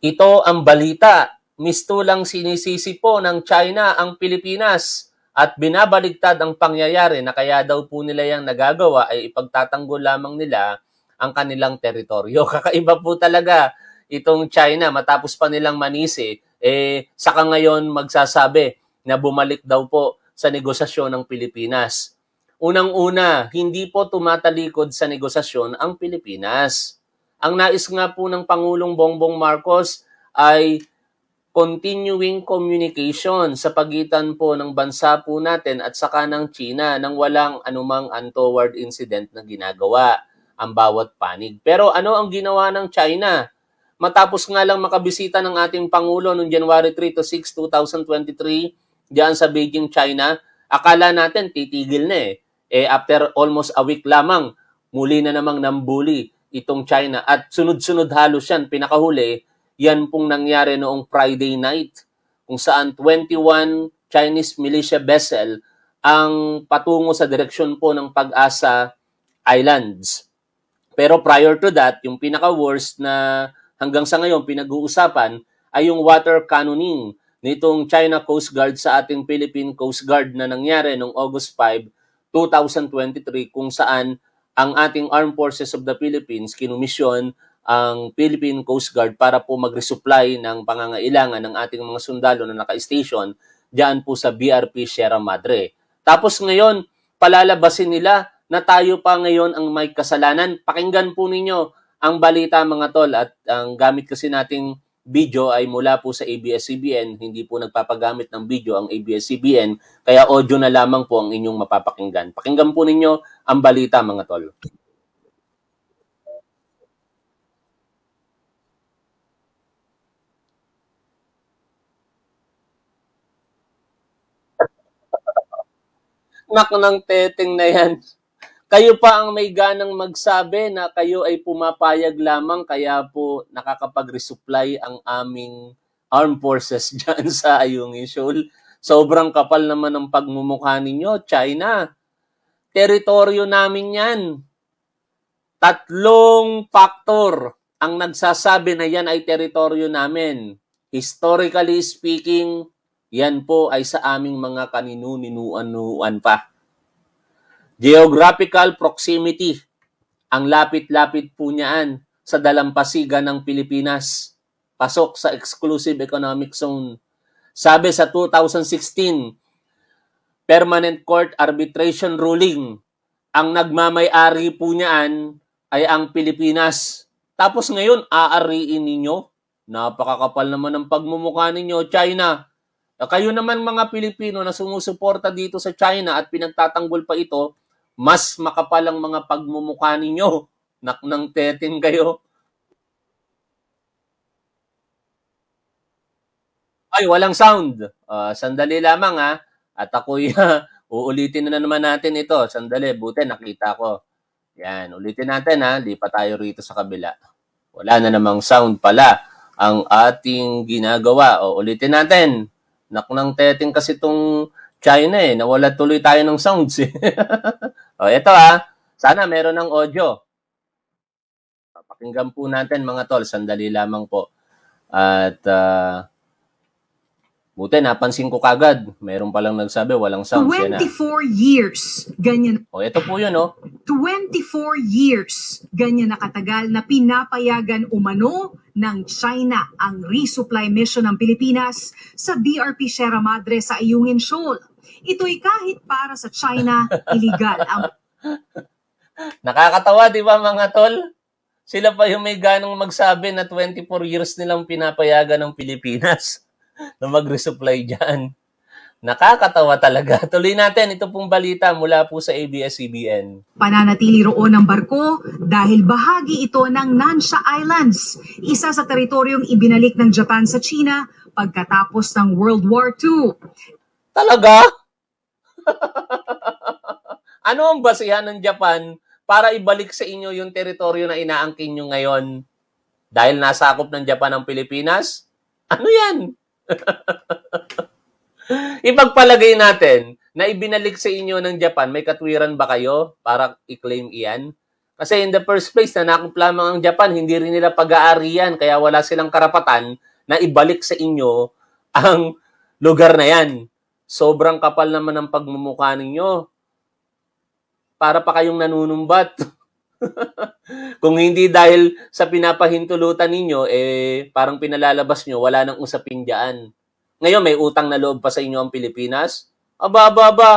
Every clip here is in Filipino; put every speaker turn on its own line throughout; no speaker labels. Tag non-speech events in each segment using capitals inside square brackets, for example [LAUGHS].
Ito ang balita. Mistulang sinisisi po ng China ang Pilipinas at binabaligtad ang pangyayari na kaya daw po nila yung nagagawa ay ipagtatanggol lamang nila ang kanilang teritoryo. [LAUGHS] Kakaiba po talaga itong China matapos pa nilang manisi, eh saka ngayon magsasabi na bumalik daw po sa negosasyon ng Pilipinas. Unang-una, hindi po tumatalikod sa negosasyon ang Pilipinas. Ang nais nga po ng Pangulong Bongbong Marcos ay continuing communication sa pagitan po ng bansa po natin at saka ng China nang walang anumang untoward incident na ginagawa ang bawat panig. Pero ano ang ginawa ng China? Matapos nga lang makabisita ng ating Pangulo noong January 3 to 6, 2023, diyan sa Beijing, China, akala natin titigil na eh. Eh after almost a week lamang, muli na namang nambuli itong China. At sunod-sunod halos yan, pinakahuli, yan pong nangyari noong Friday night kung saan 21 Chinese militia vessel ang patungo sa direksyon po ng Pag-asa Islands. Pero prior to that, yung pinaka-worst na hanggang sa ngayon pinag-uusapan ay yung water cannoning nitong China Coast Guard sa ating Philippine Coast Guard na nangyari noong August 5, 2023 kung saan ang ating Armed Forces of the Philippines kinumisyon ang Philippine Coast Guard para po mag-resupply ng pangangailangan ng ating mga sundalo na naka-station diyan po sa BRP Sierra Madre. Tapos ngayon, palalabasin nila na tayo pa ngayon ang may kasalanan. Pakinggan po ninyo ang balita mga tol at ang gamit kasi nating video ay mula po sa ABS-CBN. Hindi po nagpapagamit ng video ang ABS-CBN. Kaya audio na lamang po ang inyong mapapakinggan. Pakinggan po ninyo ang balita mga tol. Nak ng teteng na yan. Kayo pa ang may ganang magsabi na kayo ay pumapayag lamang kaya po nakakapag-resupply ang aming armed forces [LAUGHS] dyan sa Ayungin Shoal. Sobrang kapal naman ng pagmumukha ninyo, China. Teritoryo namin yan. Tatlong factor ang nagsasabi na yan ay teritoryo namin. Historically speaking, yan po ay sa aming mga kaninu-ninuan-nuan pa. Geographical proximity. Ang lapit-lapit po niyan sa dalampasigan ng Pilipinas. Pasok sa Exclusive Economic Zone. Sabi sa 2016, Permanent Court Arbitration Ruling, ang nagmamay-ari po niyan ay ang Pilipinas. Tapos ngayon, aariin ninyo? Napakakapal naman ang pagmumukha ninyo, China. Kayo naman mga Pilipino na sumusuporta dito sa China at pinagtatanggol pa ito, mas makapal ang mga pagmumukha ninyo. Nak nang tetin kayo. Ay, walang sound. Uh, sandali lamang ha. Ah. At ako'y uh, [LAUGHS] uulitin na naman natin ito. Sandali, buti nakita ko. Yan, ulitin natin ha. Di pa tayo rito sa kabila. Wala na namang sound pala ang ating ginagawa. O, ulitin natin. Nak nang teting kasi itong China eh. Nawala tuloy tayo ng sounds eh. [LAUGHS] O, ito ah. Sana meron ng audio. Pakinggan po natin mga tol. Sandali lamang po. At uh, buti napansin ko kagad. Meron palang nagsabi walang sound. 24 ah.
years.
Ganyan. O ito po yun no?
24 years. Ganyan na katagal na pinapayagan umano ng China ang resupply mission ng Pilipinas sa BRP Sierra Madre sa Ayungin Shoal Ito'y kahit para sa China, iligal ang...
Nakakatawa, di ba mga tol? Sila pa yung may ganong magsabi na 24 years nilang pinapayagan ng Pilipinas [LAUGHS] na mag-resupply dyan. Nakakatawa talaga. [LAUGHS] Tuloy natin ito pong balita mula po sa ABS-CBN.
Pananatili roon ang barko dahil bahagi ito ng Nansha Islands, isa sa teritoryong ibinalik ng Japan sa China pagkatapos ng World War II. Talaga?
[LAUGHS] ano ang basihan ng Japan para ibalik sa inyo yung teritoryo na inaangkin nyo ngayon? Dahil nasakop ng Japan ang Pilipinas? Ano yan? [LAUGHS] Ipagpalagay natin na ibinalik sa inyo ng Japan, may katwiran ba kayo para i-claim iyan? Kasi in the first place, nanakop lamang ang Japan, hindi rin nila pag-aarian, kaya wala silang karapatan na ibalik sa inyo ang lugar na yan sobrang kapal naman ng pagmumukha ninyo. Para pa kayong nanunumbat. [LAUGHS] Kung hindi dahil sa pinapahintulutan ninyo, eh parang pinalalabas nyo, wala nang usapin dyan. Ngayon may utang na loob pa sa inyo ang Pilipinas. Aba, aba, aba.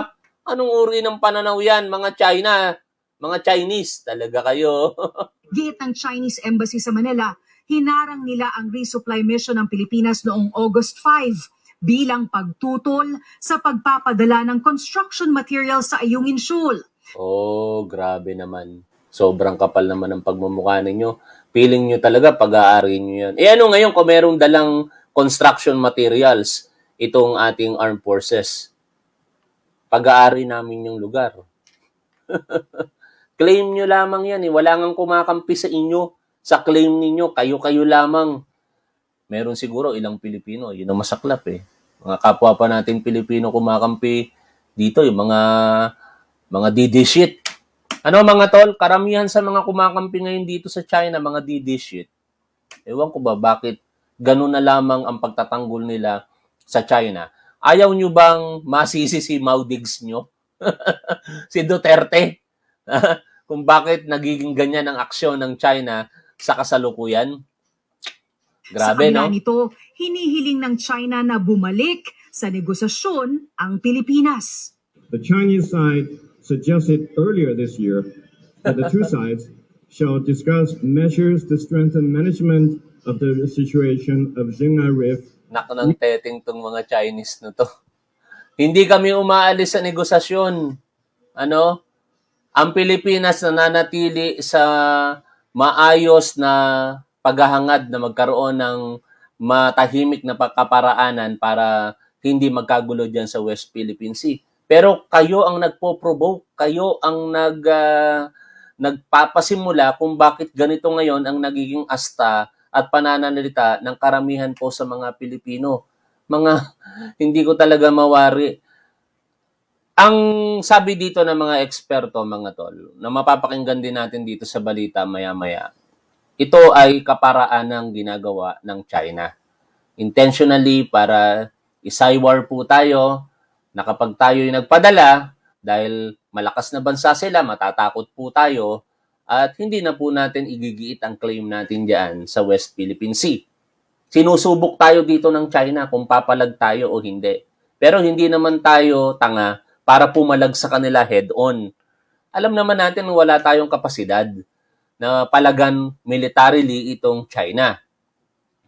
Anong uri ng pananaw yan, mga China? Mga Chinese, talaga kayo. [LAUGHS]
Gate ng Chinese Embassy sa Manila, hinarang nila ang resupply mission ng Pilipinas noong August 5 bilang pagtutol sa pagpapadala ng construction material sa Ayungin Shoal.
Oh, grabe naman. Sobrang kapal naman ang pagmamukha ninyo. Feeling nyo talaga pag-aari nyo yan. Eh ano ngayon kung merong dalang construction materials itong ating armed forces? Pag-aari namin yung lugar. [LAUGHS] claim nyo lamang yan. Eh. Wala ngang kumakampi sa inyo. Sa claim ninyo, kayo-kayo lamang meron siguro ilang Pilipino, yun ang masaklap eh mga kapwa pa natin Pilipino kumakampi dito, yung mga mga DD shit. Ano mga tol, karamihan sa mga kumakampi ngayon dito sa China, mga DD shit. Ewan ko ba bakit ganun na lamang ang pagtatanggol nila sa China. Ayaw nyo bang masisi si Maudigs nyo? [LAUGHS] si Duterte? [LAUGHS] Kung bakit nagiging ganyan ang aksyon ng China sa kasalukuyan? Grabe, sa kabila no?
nito, hinihiling ng China na bumalik sa negosasyon ang Pilipinas. The Chinese side suggested earlier this year that the two [LAUGHS]
sides shall discuss measures to strengthen management of the situation of Xinhai Rift. Nako ng teteng tong mga Chinese na to. Hindi kami umaalis sa negosasyon. Ano? Ang Pilipinas nananatili sa maayos na paghahangad na magkaroon ng matahimik na pagkaparaanan para hindi magkagulo diyan sa West Philippine Sea. Pero kayo ang nagpo-provoke, kayo ang nag, uh, nagpapasimula kung bakit ganito ngayon ang nagiging asta at pananalita ng karamihan po sa mga Pilipino. Mga [LAUGHS] hindi ko talaga mawari. Ang sabi dito ng mga eksperto, mga tol, na mapapakinggan din natin dito sa balita maya-maya, ito ay kaparaan ng ginagawa ng China. Intentionally para isaywar po tayo na kapag tayo'y nagpadala, dahil malakas na bansa sila, matatakot po tayo, at hindi na po natin igigiit ang claim natin diyan sa West Philippine Sea. Sinusubok tayo dito ng China kung papalag tayo o hindi. Pero hindi naman tayo tanga para pumalag sa kanila head-on. Alam naman natin wala tayong kapasidad na palagan militarily itong China.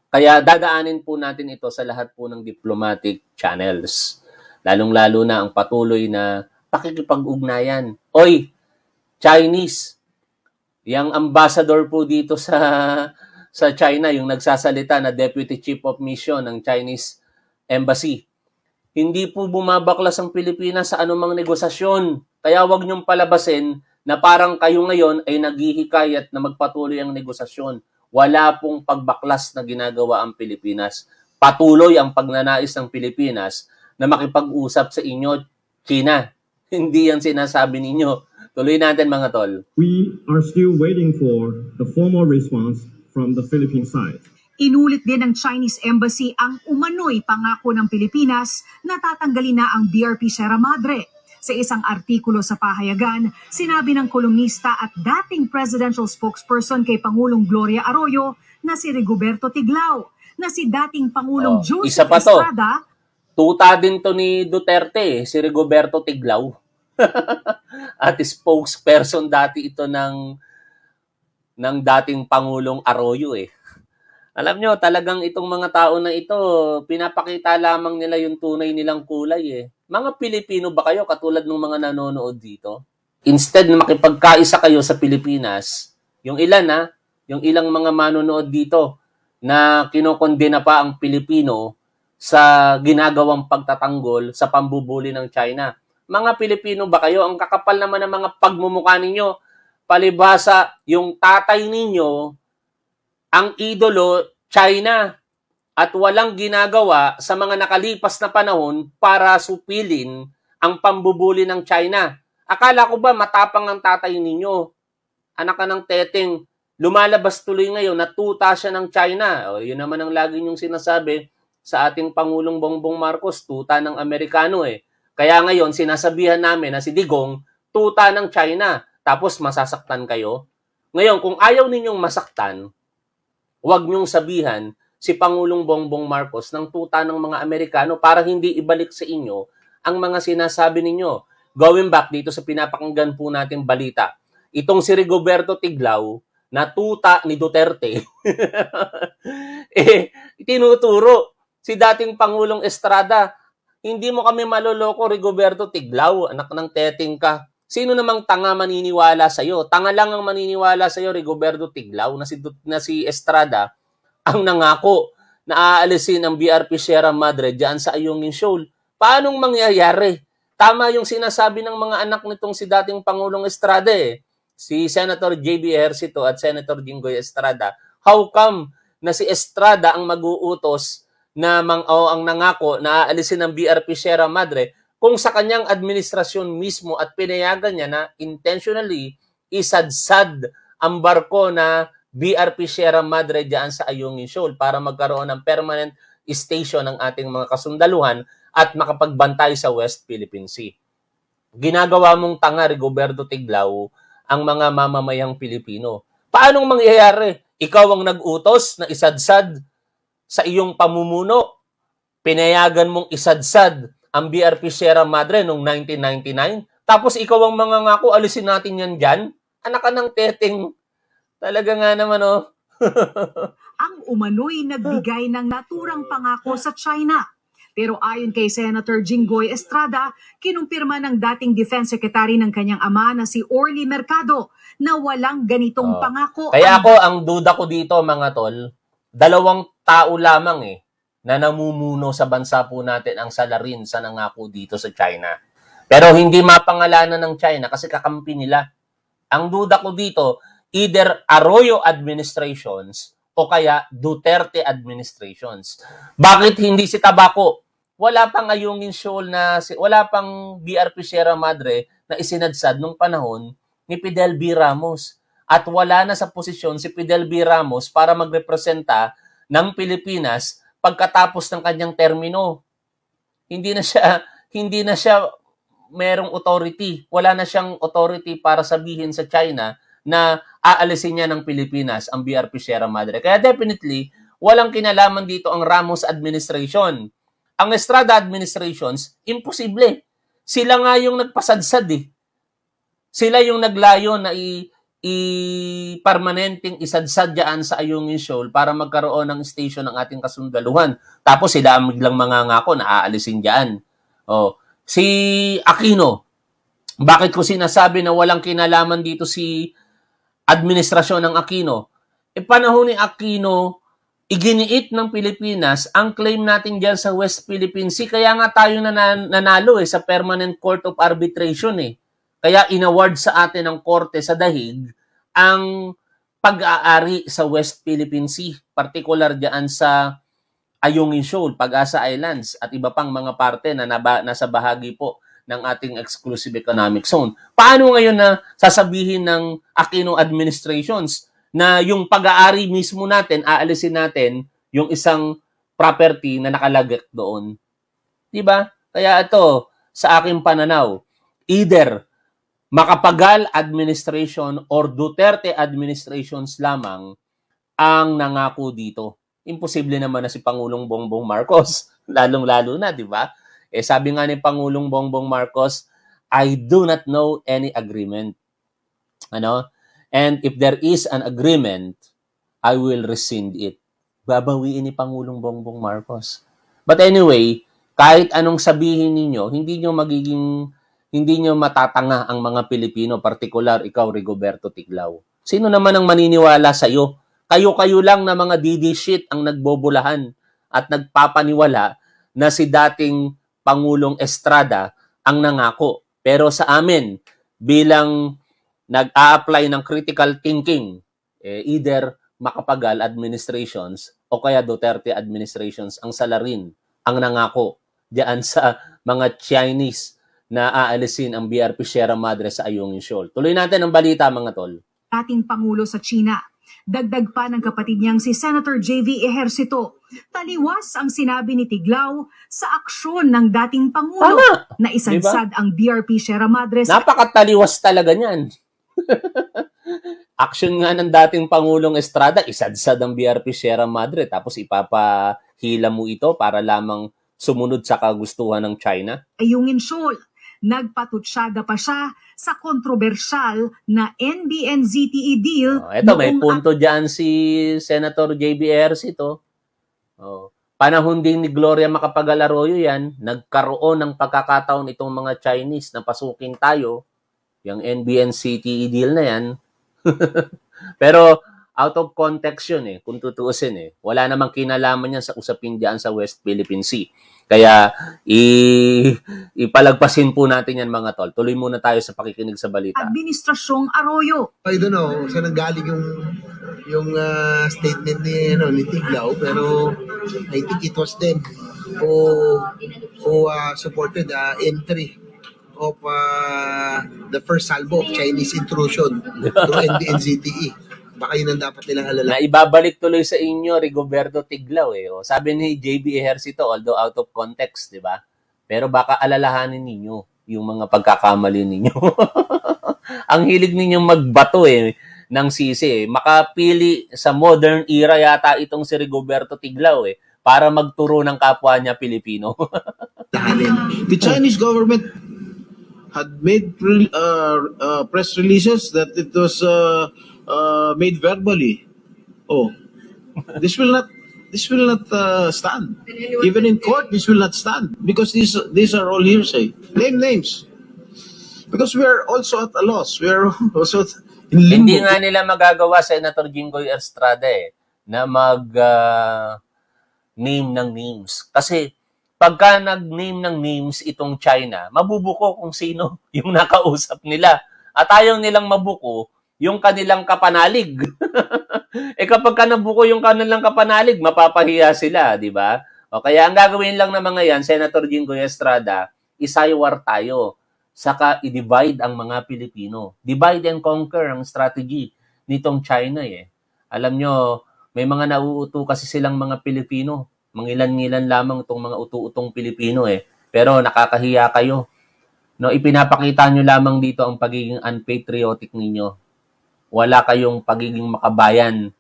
Kaya dadaanin po natin ito sa lahat po ng diplomatic channels. Lalong-lalo na ang patuloy na pakikipag-ugnayan. Oy, Chinese, yung ambassador po dito sa sa China, yung nagsasalita na Deputy Chief of Mission ng Chinese Embassy. Hindi po bumabaklas ang Pilipinas sa anumang negosasyon. Kaya wag niyong palabasin na parang kayo ngayon ay naghihikayat na magpatuloy ang negosasyon. Wala pong pagbaklas na ginagawa ang Pilipinas. Patuloy ang pagnanais ng Pilipinas na makipag-usap sa inyo, China. [LAUGHS] Hindi yan sinasabi ninyo. Tuloy natin mga tol.
We are still waiting for the formal response from the Philippine side. Inulit din ng Chinese Embassy ang umano'y pangako ng Pilipinas na tatanggalin na ang BRP Sierra Madre sa isang artikulo sa pahayagan, sinabi ng kolumnista at dating presidential spokesperson kay Pangulong Gloria Arroyo na si Rigoberto Tiglao, na si dating Pangulong oh, Joseph isa pa to. Estrada.
Tuta din to ni Duterte, eh, si Rigoberto Tiglao. [LAUGHS] at spokesperson dati ito ng ng dating Pangulong Arroyo eh. Alam nyo, talagang itong mga tao na ito, pinapakita lamang nila yung tunay nilang kulay eh mga Pilipino ba kayo katulad ng mga nanonood dito? Instead na makipagkaisa kayo sa Pilipinas, yung ilan na, yung ilang mga manonood dito na kinokondena pa ang Pilipino sa ginagawang pagtatanggol sa pambubuli ng China. Mga Pilipino ba kayo? Ang kakapal naman ng mga pagmumukha ninyo. Palibhasa, yung tatay ninyo, ang idolo, China at walang ginagawa sa mga nakalipas na panahon para supilin ang pambubuli ng China. Akala ko ba matapang ang tatay ninyo? Anak ka ng teteng, lumalabas tuloy ngayon, natuta siya ng China. O, yun naman ang lagi niyong sinasabi sa ating Pangulong Bongbong Marcos, tuta ng Amerikano eh. Kaya ngayon, sinasabihan namin na si Digong, tuta ng China, tapos masasaktan kayo. Ngayon, kung ayaw ninyong masaktan, huwag niyong sabihan si Pangulong Bongbong Marcos ng tuta ng mga Amerikano para hindi ibalik sa inyo ang mga sinasabi ninyo. Going back dito sa pinapakinggan po natin balita, itong si Rigoberto Tiglaw na tuta ni Duterte, [LAUGHS] eh, tinuturo si dating Pangulong Estrada, hindi mo kami maloloko Rigoberto Tiglaw, anak ng teting ka. Sino namang tanga maniniwala sa iyo? Tanga lang ang maniniwala sa iyo Rigoberto Tiglaw, na si na si Estrada ang nangako na aalisin ang BRP Sierra Madre diyan sa Ayungin Shoal. Paanong mangyayari? Tama yung sinasabi ng mga anak nitong si dating Pangulong Estrada eh. Si Senator J.B. Ejercito at Senator Jinggoy Estrada. How come na si Estrada ang mag-uutos na mang, o ang nangako na aalisin ang BRP Sierra Madre kung sa kanyang administrasyon mismo at pinayagan niya na intentionally isadsad ang barko na BRP Sierra Madre dyan sa Ayungin Shoal para magkaroon ng permanent station ng ating mga kasundaluhan at makapagbantay sa West Philippine Sea. Ginagawa mong tanga, Rigoberto Tiglaw, ang mga mamamayang Pilipino. Paanong mangyayari? Ikaw ang nag-utos na isadsad sa iyong pamumuno. Pinayagan mong isadsad ang BRP Sierra Madre noong 1999. Tapos ikaw ang mga ngako, alisin natin yan dyan. Anak ka ng teteng Talaga nga naman, oh.
[LAUGHS] ang umano'y nagbigay ng naturang pangako sa China. Pero ayon kay Senator Jinggoy Estrada, kinumpirma ng dating Defense Secretary ng kanyang ama na si Orly Mercado na walang ganitong oh. pangako. Kaya ang... ako,
ang duda ko dito mga tol, dalawang tao lamang eh na namumuno sa bansa po natin ang salarin sa nangako dito sa China. Pero hindi mapangalanan ng China kasi kakampi nila. Ang duda ko dito, either Arroyo administrations o kaya Duterte administrations. Bakit hindi si Tabaco? Wala pang ayungin shoal na, wala pang BRP Sierra Madre na isinadsad nung panahon ni Fidel B. Ramos. At wala na sa posisyon si Fidel B. Ramos para magrepresenta ng Pilipinas pagkatapos ng kanyang termino. Hindi na siya, hindi na siya merong authority. Wala na siyang authority para sabihin sa China na aalisin niya ng Pilipinas ang BRP Sierra Madre. Kaya definitely, walang kinalaman dito ang Ramos administration. Ang Estrada administrations, imposible. Sila nga yung nagpasadsad eh. Sila yung naglayo na i- i-permanenteng isadsad dyan sa Ayungin Shoal para magkaroon ng station ng ating kasundaluhan. Tapos sila biglang mangangako na aalisin diyan. Oh. Si Aquino, bakit ko sinasabi na walang kinalaman dito si administrasyon ng Aquino. E panahon ni Aquino, iginiit ng Pilipinas ang claim natin dyan sa West Philippine Sea. Kaya nga tayo na nanalo eh, sa Permanent Court of Arbitration eh. Kaya inaward sa atin ng korte sa dahig ang pag-aari sa West Philippine Sea, particular diyan sa Ayungin Shoal, Pag-asa Islands at iba pang mga parte na nasa bahagi po ng ating exclusive economic zone. Paano ngayon na sasabihin ng Aquino administrations na yung pag-aari mismo natin, aalisin natin yung isang property na nakalagak doon? 'Di ba? Kaya ito sa aking pananaw, either Makapagal administration or Duterte administrations lamang ang nangako dito. Imposible naman na si Pangulong Bongbong Marcos, [LAUGHS] lalong-lalo na, di ba? Eh sabi nga ni Pangulong Bongbong Marcos, I do not know any agreement. Ano? And if there is an agreement, I will rescind it. Babawiin ni Pangulong Bongbong Marcos. But anyway, kahit anong sabihin ninyo, hindi nyo magiging hindi nyo matatanga ang mga Pilipino, partikular ikaw, Rigoberto Tiglaw. Sino naman ang maniniwala sa iyo? Kayo-kayo lang na mga DD shit ang nagbobulahan at nagpapaniwala na si dating Pangulong Estrada ang nangako. Pero sa amin, bilang nag-a-apply ng critical thinking, eh, either makapagal administrations o kaya Duterte administrations ang salarin ang nangako diyan sa mga Chinese na aalisin ang BRP Sierra Madre sa Ayungin Shoal. Tuloy natin ang balita mga tol.
Ating Pangulo sa China. Dagdag pa ng kapatid niyang si Senator JV Ejercito taliwas ang sinabi ni Tiglaw sa aksyon ng dating Pangulo Tama. na isadsad diba?
ang BRP Sierra Madre. Napakataliwas talaga niyan. [LAUGHS] aksyon nga ng dating Pangulong Estrada, isadsad ang BRP Sierra Madre tapos ipapahila mo ito para lamang sumunod sa kagustuhan ng China?
Ayungin Shoal, nagpatutsyada pa siya sa kontrobersyal na NBN-ZTE deal.
Oh, ito, may punto dyan si Senator J.B. Ayers Oh. Panahon din ni Gloria Macapagal-Arroyo yan, nagkaroon ng pagkakataon itong mga Chinese na pasukin tayo, yung NBN CTE deal na yan. [LAUGHS] Pero out of context yun eh, kung tutuusin eh. Wala namang kinalaman yan sa usapin diyan sa West Philippine Sea. Kaya i ipalagpasin po natin yan mga tol. Tuloy muna tayo sa pakikinig sa balita.
Administrasyong Arroyo. I don't know, saan
nanggaling yung yung uh, statement ni ano ni Tiglaw pero I think it was them who who uh, supported the uh, entry of uh, the first salvo of Chinese intrusion to [LAUGHS] NDNZTE. Baka yun ang dapat nilang alala. Na ibabalik tuloy sa inyo, Rigoberto Tiglaw. Eh. O, sabi ni JB Ejercito, although out of context, di ba? Pero baka alalahanin ninyo yung mga pagkakamali ninyo. [LAUGHS] ang hilig ninyong magbato eh ng sisi. Eh. Makapili sa modern era yata itong si Rigoberto Tiglaw eh para magturo ng kapwa niya Pilipino. [LAUGHS] the Chinese government had made pre- uh, uh, press releases that it was uh,
uh, made verbally. Oh, this will not this will not uh,
stand. Even in court, this will not stand because these these are all hearsay. Name names. Because we are also at a loss. We are [LAUGHS] also at, hindi nga nila magagawa Senator Jinggoy Estrada eh na mag uh, name ng names kasi pagka nag-name ng names itong China, mabubuko kung sino [LAUGHS] yung nakausap nila. At ayaw nilang mabuko yung kanilang kapanalig. [LAUGHS] eh kapag ka nabuko yung kanilang kapanalig, mapapahiya sila, di ba? O kaya ang gagawin lang ng mga yan, Senator Jingo Estrada, isaywar tayo saka i-divide ang mga Pilipino. Divide and conquer ang strategy nitong China eh. Alam nyo, may mga nauuto kasi silang mga Pilipino. Mangilan-ngilan lamang itong mga utu-utong Pilipino eh. Pero nakakahiya kayo. No, ipinapakita nyo lamang dito ang pagiging unpatriotic ninyo. Wala kayong pagiging makabayan.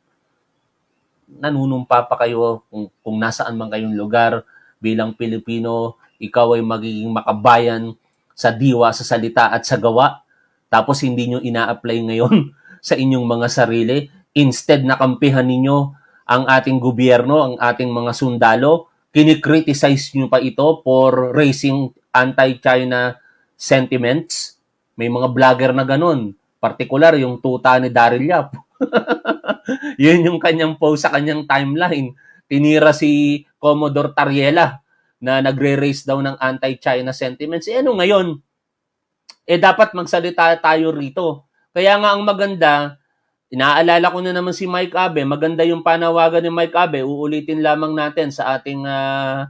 Nanunumpa pa kayo kung, kung nasaan man kayong lugar bilang Pilipino, ikaw ay magiging makabayan sa diwa, sa salita at sa gawa. Tapos hindi nyo ina-apply ngayon [LAUGHS] sa inyong mga sarili. Instead, nakampihan ninyo ang ating gobyerno, ang ating mga sundalo. Kinikriticize nyo pa ito for raising anti-China sentiments. May mga vlogger na ganun. Partikular, yung tuta ni Daryl Yap. [LAUGHS] Yun yung kanyang post sa kanyang timeline. Tinira si Commodore Tariela na nagre-raise daw ng anti-China sentiments. Eh ano ngayon? Eh dapat magsalita tayo rito. Kaya nga ang maganda, inaalala ko na naman si Mike Abe, maganda yung panawagan ni Mike Abe, uulitin lamang natin sa ating uh,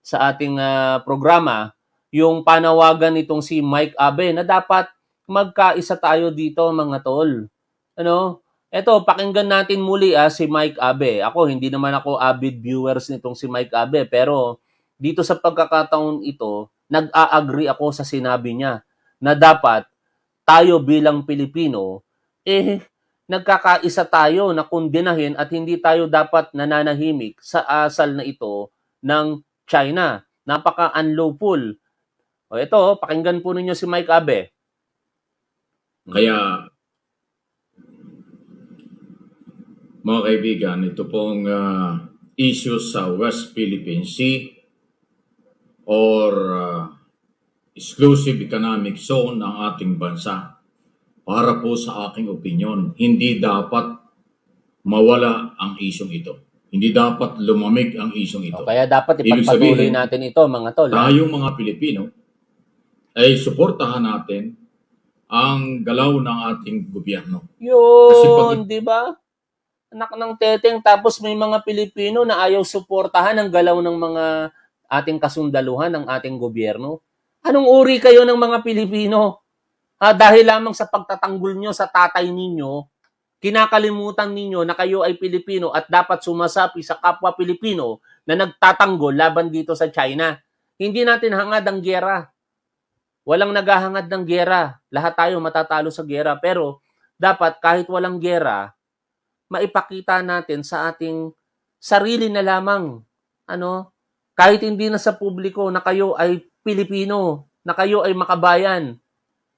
sa ating uh, programa yung panawagan nitong si Mike Abe na dapat magkaisa tayo dito mga tol. Ano? Eto, pakinggan natin muli ah, si Mike Abe. Ako, hindi naman ako avid viewers nitong si Mike Abe, pero dito sa pagkakataon ito, nag-a-agree ako sa sinabi niya na dapat tayo bilang Pilipino, eh, nagkakaisa tayo na kundinahin at hindi tayo dapat nananahimik sa asal na ito ng China. Napaka-unlawful. O ito, pakinggan po ninyo si Mike Abe. Kaya, mga kaibigan, ito pong uh, issue sa West Philippine Sea or uh, exclusive economic zone ng ating bansa. Para po sa aking opinion, hindi dapat mawala ang isyong ito. Hindi dapat lumamig ang isyong ito. O kaya dapat ipagpatuloy natin ito mga tol. Tayong mga Pilipino ay suportahan natin ang galaw ng ating gobyerno. Yun, di ba? Anak ng teteng tapos may mga Pilipino na ayaw suportahan ang galaw ng mga ating kasundaluhan ng ating gobyerno? Anong uri kayo ng mga Pilipino? Ha, dahil lamang sa pagtatanggol nyo sa tatay ninyo, kinakalimutan ninyo na kayo ay Pilipino at dapat sumasapi sa kapwa Pilipino na nagtatanggol laban dito sa China. Hindi natin hangad ang gera. Walang naghahangad ng gera. Lahat tayo matatalo sa gera. Pero dapat kahit walang gera, maipakita natin sa ating sarili na lamang ano kahit hindi na sa publiko na kayo ay Pilipino, na kayo ay makabayan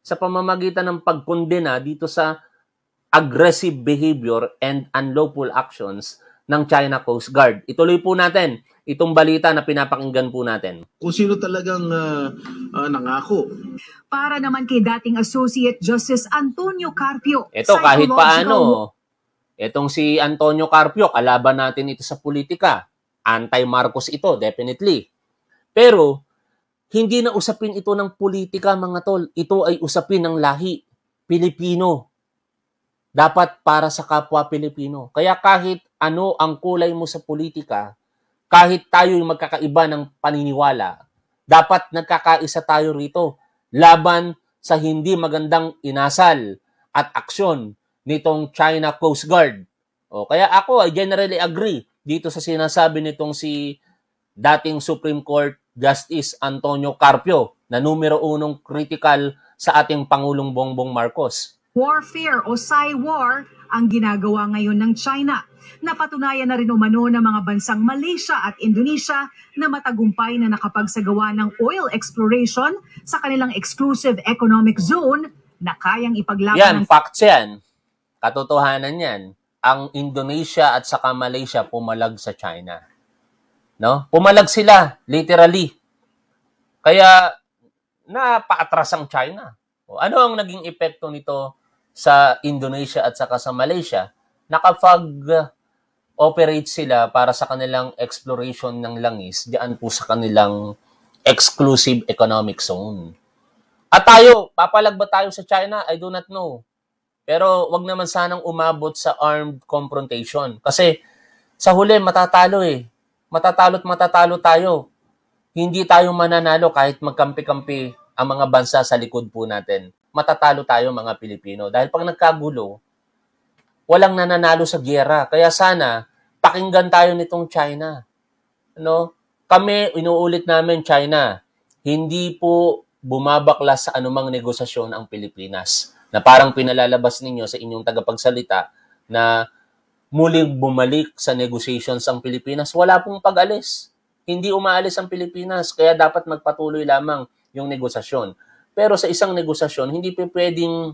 sa pamamagitan ng pagkondena dito sa aggressive behavior and unlawful actions ng China Coast Guard. Ituloy po natin itong balita na pinapakinggan po natin. Kung sino talagang uh, uh, nangako.
Para naman kay dating Associate Justice Antonio Carpio. Ito kahit paano,
itong si Antonio Carpio, kalaban natin ito sa politika. Anti-Marcos ito, definitely. Pero, hindi na usapin ito ng politika, mga tol. Ito ay usapin ng lahi, Pilipino. Dapat para sa kapwa Pilipino. Kaya kahit ano ang kulay mo sa politika, kahit tayo'y magkakaiba ng paniniwala, dapat nagkakaisa tayo rito laban sa hindi magandang inasal at aksyon nitong China Coast Guard. O, kaya ako, I generally agree dito sa sinasabi nitong si dating Supreme Court Justice Antonio Carpio na numero unong critical sa ating Pangulong Bongbong Marcos.
Warfare o Psy-war ang ginagawa ngayon ng China. Napatunayan na rin umano ng mga bansang Malaysia at Indonesia na matagumpay na nakapagsagawa ng oil exploration sa kanilang exclusive economic zone na kayang ipaglaban. Yan, ng...
facts yan. Katotohanan yan ang Indonesia at saka Malaysia pumalag sa China. No? Pumalag sila literally. Kaya napaatras ang China. O, ano ang naging epekto nito sa Indonesia at saka sa Malaysia? Nakapag uh, operate sila para sa kanilang exploration ng langis diyan po sa kanilang exclusive economic zone. At tayo, papalag ba tayo sa China? I do not know. Pero wag naman sanang umabot sa armed confrontation. Kasi sa huli, matatalo eh. Matatalo't matatalo tayo. Hindi tayo mananalo kahit magkampi-kampi ang mga bansa sa likod po natin. Matatalo tayo mga Pilipino. Dahil pag nagkagulo, walang nananalo sa giyera. Kaya sana, pakinggan tayo nitong China. No? Kami, inuulit namin China, hindi po bumabaklas sa anumang negosasyon ang Pilipinas na parang pinalalabas ninyo sa inyong tagapagsalita na muling bumalik sa negotiations ang Pilipinas, wala pong pag-alis. Hindi umaalis ang Pilipinas, kaya dapat magpatuloy lamang yung negosasyon. Pero sa isang negosasyon, hindi pa pwedeng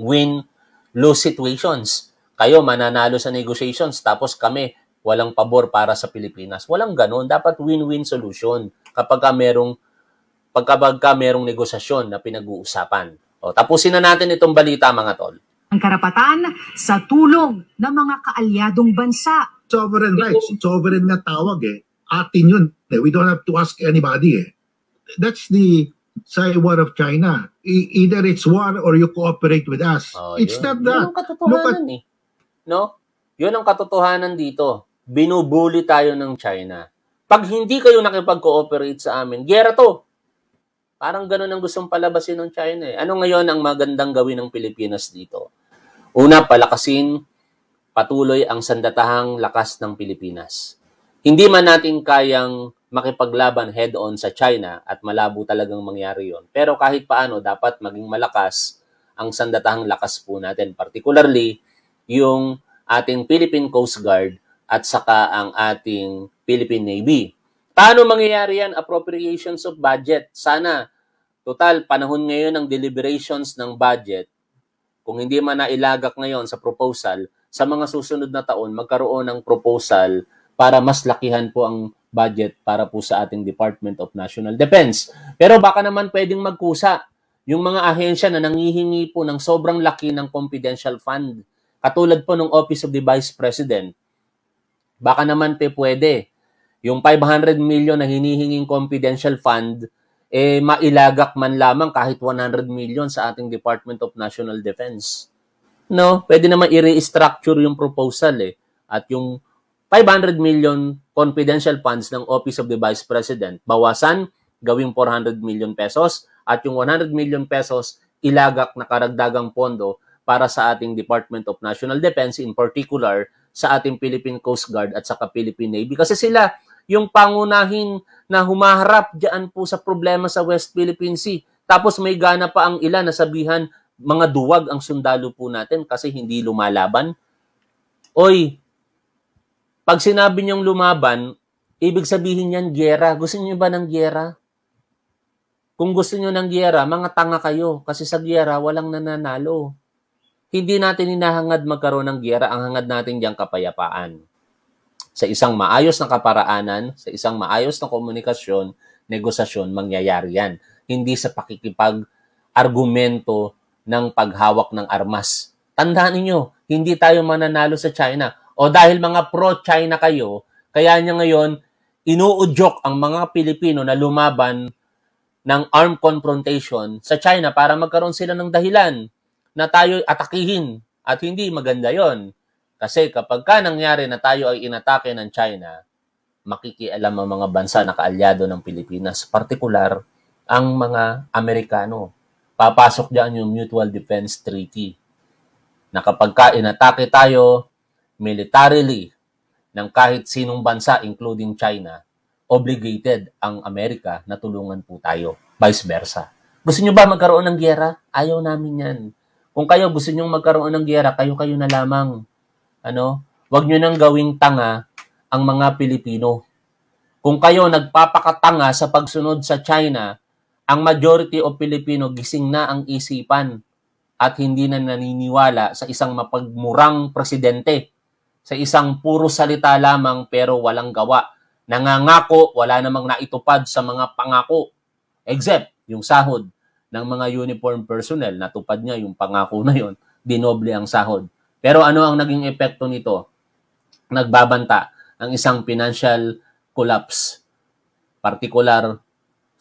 win-lose situations. Kayo mananalo sa negotiations, tapos kami walang pabor para sa Pilipinas. Walang ganun. Dapat win-win solution kapag ka merong, pagka merong negosasyon na pinag-uusapan. O, tapusin na natin itong balita mga tol.
Ang karapatan sa tulong ng mga kaalyadong bansa. Sovereign rights, sovereign na tawag eh. Atin yun. Eh. We don't have to ask anybody eh. That's the say war of China. E- either it's war or you cooperate with us. Oh, it's yun. not that. Yun ang katotohanan Look at...
eh. No? Yun ang katotohanan dito. Binubuli tayo ng China. Pag hindi kayo nakipag-cooperate sa amin, gyera to. Parang ganun ang gustong palabasin ng China eh. Ano ngayon ang magandang gawin ng Pilipinas dito? Una, palakasin patuloy ang sandatahang lakas ng Pilipinas. Hindi man natin kayang makipaglaban head-on sa China at malabo talagang mangyari yon. Pero kahit paano, dapat maging malakas ang sandatahang lakas po natin. Particularly, yung ating Philippine Coast Guard at saka ang ating Philippine Navy. Paano mangyayari yan? Appropriations of budget. Sana, total, panahon ngayon ng deliberations ng budget, kung hindi man nailagak ngayon sa proposal, sa mga susunod na taon, magkaroon ng proposal para mas lakihan po ang budget para po sa ating Department of National Defense. Pero baka naman pwedeng magkusa yung mga ahensya na nangihingi po ng sobrang laki ng confidential fund. Katulad po ng Office of the Vice President. Baka naman pe pwede yung 500 million na hinihinging confidential fund, eh mailagak man lamang kahit 100 million sa ating Department of National Defense. No, pwede naman i-restructure yung proposal eh. At yung 500 million confidential funds ng Office of the Vice President, bawasan, gawing 400 million pesos at yung 100 million pesos ilagak na karagdagang pondo para sa ating Department of National Defense in particular sa ating Philippine Coast Guard at sa Philippine Navy kasi sila yung pangunahin na humaharap diyan po sa problema sa West Philippine Sea. Tapos may gana pa ang ilan na sabihan, mga duwag ang sundalo po natin kasi hindi lumalaban. Oy, pag sinabi niyong lumaban, ibig sabihin niyan gyera. Gusto niyo ba ng gyera? Kung gusto niyo ng gyera, mga tanga kayo kasi sa gyera walang nananalo. Hindi natin hinahangad magkaroon ng gyera, ang hangad natin diyang kapayapaan sa isang maayos na kaparaanan, sa isang maayos na komunikasyon, negosasyon, mangyayari yan. Hindi sa pakikipag-argumento ng paghawak ng armas. Tandaan niyo, hindi tayo mananalo sa China. O dahil mga pro-China kayo, kaya niya ngayon inuudyok ang mga Pilipino na lumaban ng armed confrontation sa China para magkaroon sila ng dahilan na tayo atakihin at hindi maganda yon kasi kapag ka nangyari na tayo ay inatake ng China, makikialam ang mga bansa na kaalyado ng Pilipinas, partikular ang mga Amerikano. Papasok diyan yung Mutual Defense Treaty na kapag ka inatake tayo militarily ng kahit sinong bansa including China, obligated ang Amerika na tulungan po tayo, vice versa. Gusto nyo ba magkaroon ng giyera? Ayaw namin yan. Kung kayo gusto nyo magkaroon ng giyera, kayo-kayo na lamang ano, wag nyo nang gawing tanga ang mga Pilipino. Kung kayo nagpapakatanga sa pagsunod sa China, ang majority of Pilipino gising na ang isipan at hindi na naniniwala sa isang mapagmurang presidente, sa isang puro salita lamang pero walang gawa. Nangangako, wala namang naitupad sa mga pangako, except yung sahod ng mga uniform personnel, natupad niya yung pangako na yon, dinoble ang sahod. Pero ano ang naging epekto nito? Nagbabanta ang isang financial collapse, partikular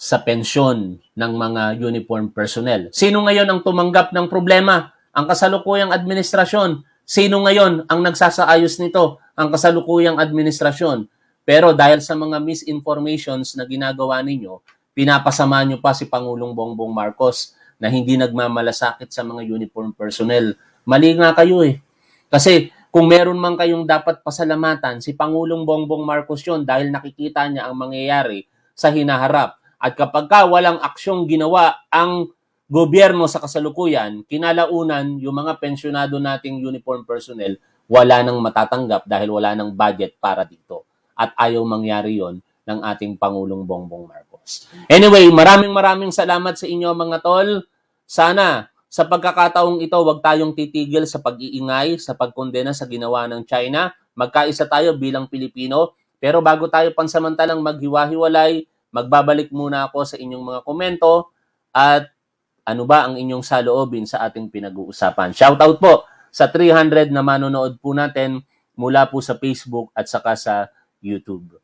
sa pensyon ng mga uniform personnel. Sino ngayon ang tumanggap ng problema? Ang kasalukuyang administrasyon. Sino ngayon ang nagsasaayos nito? Ang kasalukuyang administrasyon. Pero dahil sa mga misinformations na ginagawa ninyo, pinapasama nyo pa si Pangulong Bongbong Marcos na hindi nagmamalasakit sa mga uniform personnel. Mali nga kayo eh. Kasi kung meron man kayong dapat pasalamatan, si Pangulong Bongbong Marcos yon dahil nakikita niya ang mangyayari sa hinaharap. At kapag ka walang aksyong ginawa ang gobyerno sa kasalukuyan, kinalaunan yung mga pensionado nating uniform personnel, wala nang matatanggap dahil wala nang budget para dito. At ayaw mangyari yon ng ating Pangulong Bongbong Marcos.
Anyway, maraming
maraming salamat sa inyo mga tol. Sana sa pagkakataong ito, huwag tayong titigil sa pag-iingay, sa pagkondena sa ginawa ng China. Magkaisa tayo bilang Pilipino. Pero bago tayo pansamantalang maghiwa-hiwalay, magbabalik muna ako sa inyong mga komento at ano ba ang inyong saloobin sa ating pinag-uusapan. Shoutout po sa 300 na manonood po natin mula po sa Facebook at saka sa YouTube.